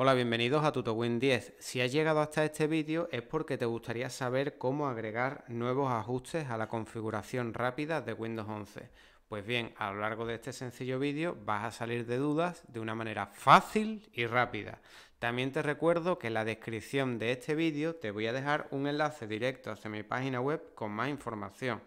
Hola, bienvenidos a TutoWin 10. Si has llegado hasta este vídeo es porque te gustaría saber cómo agregar nuevos ajustes a la configuración rápida de Windows 11. Pues bien, a lo largo de este sencillo vídeo vas a salir de dudas de una manera fácil y rápida. También te recuerdo que en la descripción de este vídeo te voy a dejar un enlace directo hacia mi página web con más información.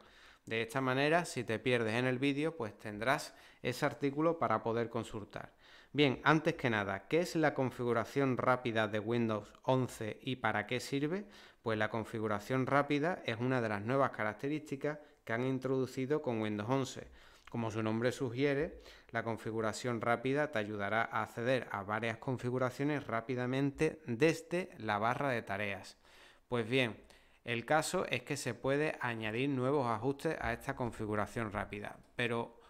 De esta manera, si te pierdes en el vídeo, pues tendrás ese artículo para poder consultar. Bien, antes que nada, ¿qué es la configuración rápida de Windows 11 y para qué sirve? Pues la configuración rápida es una de las nuevas características que han introducido con Windows 11. Como su nombre sugiere, la configuración rápida te ayudará a acceder a varias configuraciones rápidamente desde la barra de tareas. Pues bien, el caso es que se puede añadir nuevos ajustes a esta configuración rápida, pero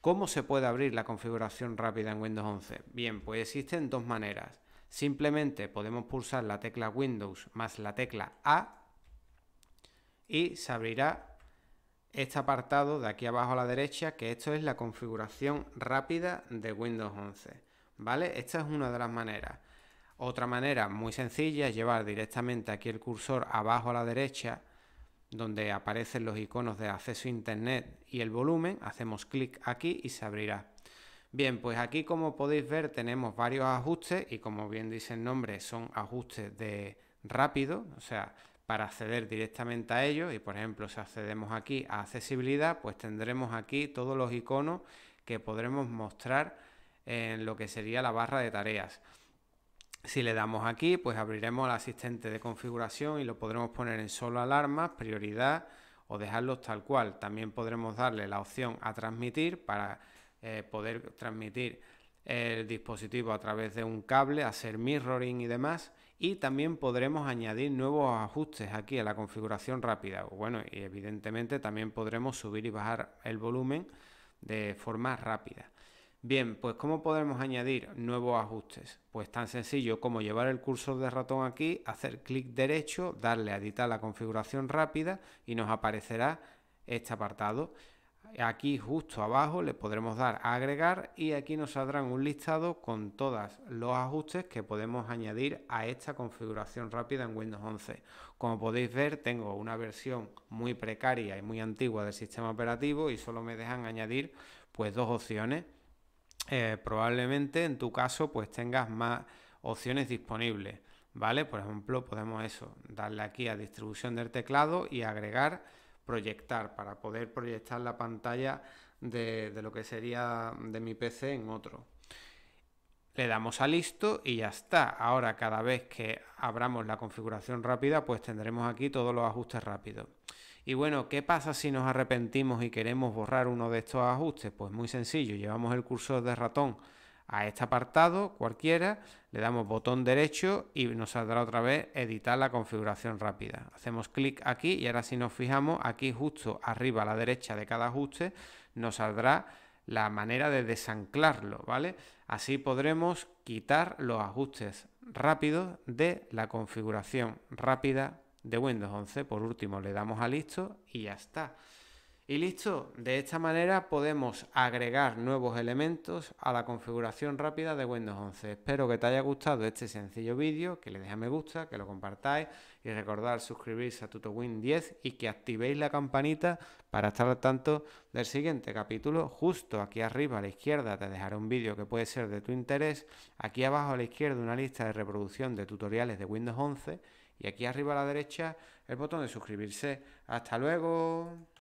¿Cómo se puede abrir la configuración rápida en Windows 11? Bien, pues existen dos maneras. Simplemente podemos pulsar la tecla Windows más la tecla A y se abrirá este apartado de aquí abajo a la derecha, que esto es la configuración rápida de Windows 11. ¿Vale? Esta es una de las maneras. Otra manera muy sencilla es llevar directamente aquí el cursor abajo a la derecha donde aparecen los iconos de acceso a internet y el volumen, hacemos clic aquí y se abrirá. Bien, pues aquí como podéis ver tenemos varios ajustes y como bien dice el nombre son ajustes de rápido, o sea, para acceder directamente a ellos y por ejemplo si accedemos aquí a accesibilidad pues tendremos aquí todos los iconos que podremos mostrar en lo que sería la barra de tareas. Si le damos aquí, pues abriremos el asistente de configuración y lo podremos poner en solo alarma, prioridad o dejarlos tal cual. También podremos darle la opción a transmitir para eh, poder transmitir el dispositivo a través de un cable, hacer mirroring y demás. Y también podremos añadir nuevos ajustes aquí a la configuración rápida. Bueno, y evidentemente también podremos subir y bajar el volumen de forma rápida. Bien, pues ¿cómo podemos añadir nuevos ajustes? Pues tan sencillo como llevar el cursor de ratón aquí, hacer clic derecho, darle a editar la configuración rápida y nos aparecerá este apartado. Aquí justo abajo le podremos dar a agregar y aquí nos saldrán un listado con todos los ajustes que podemos añadir a esta configuración rápida en Windows 11. Como podéis ver tengo una versión muy precaria y muy antigua del sistema operativo y solo me dejan añadir pues dos opciones eh, probablemente en tu caso pues tengas más opciones disponibles, ¿vale? Por ejemplo, podemos eso, darle aquí a distribución del teclado y agregar proyectar para poder proyectar la pantalla de lo que sería de mi PC en otro le damos a listo y ya está. Ahora cada vez que abramos la configuración rápida, pues tendremos aquí todos los ajustes rápidos. Y bueno, ¿qué pasa si nos arrepentimos y queremos borrar uno de estos ajustes? Pues muy sencillo, llevamos el cursor de ratón a este apartado cualquiera, le damos botón derecho y nos saldrá otra vez editar la configuración rápida. Hacemos clic aquí y ahora si nos fijamos aquí justo arriba a la derecha de cada ajuste nos saldrá la manera de desanclarlo, ¿vale? Así podremos quitar los ajustes rápidos de la configuración rápida de Windows 11. Por último, le damos a listo y ya está. Y listo, de esta manera podemos agregar nuevos elementos a la configuración rápida de Windows 11. Espero que te haya gustado este sencillo vídeo, que le dejes me gusta, que lo compartáis y recordar suscribirse a TutoWin 10 y que activéis la campanita para estar al tanto del siguiente capítulo. Justo aquí arriba a la izquierda te dejaré un vídeo que puede ser de tu interés, aquí abajo a la izquierda una lista de reproducción de tutoriales de Windows 11 y aquí arriba a la derecha el botón de suscribirse. Hasta luego.